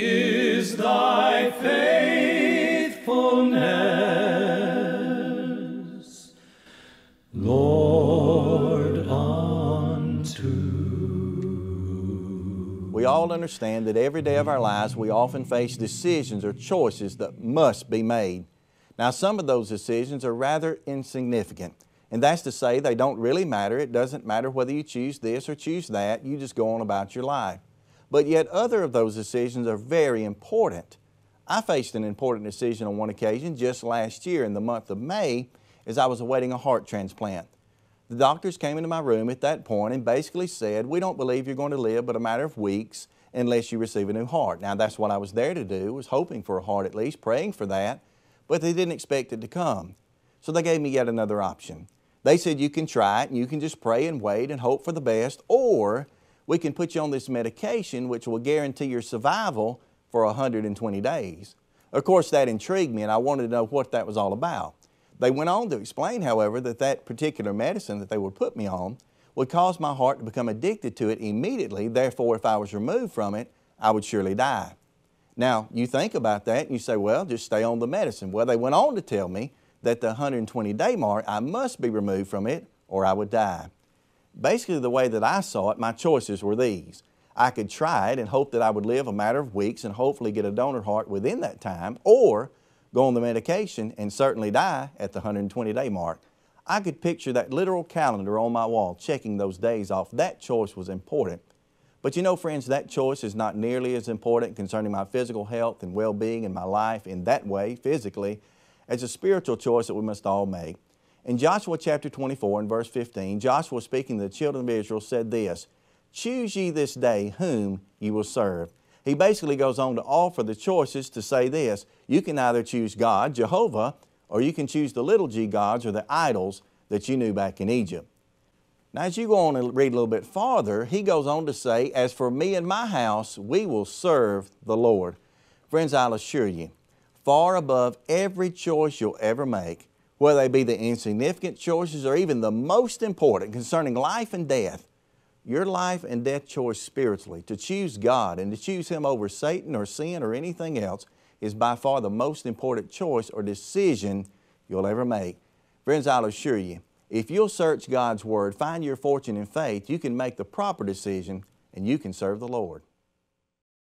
is thy faithfulness, Lord, unto. We all understand that every day of our lives we often face decisions or choices that must be made. Now, some of those decisions are rather insignificant. And that's to say, they don't really matter. It doesn't matter whether you choose this or choose that. You just go on about your life. But yet other of those decisions are very important. I faced an important decision on one occasion just last year in the month of May as I was awaiting a heart transplant. The doctors came into my room at that point and basically said, we don't believe you're going to live but a matter of weeks unless you receive a new heart. Now that's what I was there to do, was hoping for a heart at least, praying for that, but they didn't expect it to come. So they gave me yet another option. They said you can try it and you can just pray and wait and hope for the best or we can put you on this medication which will guarantee your survival for 120 days. Of course, that intrigued me and I wanted to know what that was all about. They went on to explain, however, that that particular medicine that they would put me on would cause my heart to become addicted to it immediately. Therefore, if I was removed from it, I would surely die. Now, you think about that and you say, well, just stay on the medicine. Well, they went on to tell me that the 120 day mark, I must be removed from it or I would die. Basically, the way that I saw it, my choices were these. I could try it and hope that I would live a matter of weeks and hopefully get a donor heart within that time, or go on the medication and certainly die at the 120 day mark. I could picture that literal calendar on my wall, checking those days off. That choice was important. But you know, friends, that choice is not nearly as important concerning my physical health and well being and my life in that way, physically, as a spiritual choice that we must all make. In Joshua chapter 24 and verse 15, Joshua speaking to the children of Israel said this, Choose ye this day whom ye will serve. He basically goes on to offer the choices to say this, you can either choose God, Jehovah, or you can choose the little g gods or the idols that you knew back in Egypt. Now, as you go on and read a little bit farther, he goes on to say, As for me and my house, we will serve the Lord. Friends, I'll assure you, far above every choice you'll ever make whether they be the insignificant choices or even the most important concerning life and death, your life and death choice spiritually, to choose God and to choose Him over Satan or sin or anything else, is by far the most important choice or decision you'll ever make. Friends, I'll assure you, if you'll search God's Word, find your fortune in faith, you can make the proper decision and you can serve the Lord.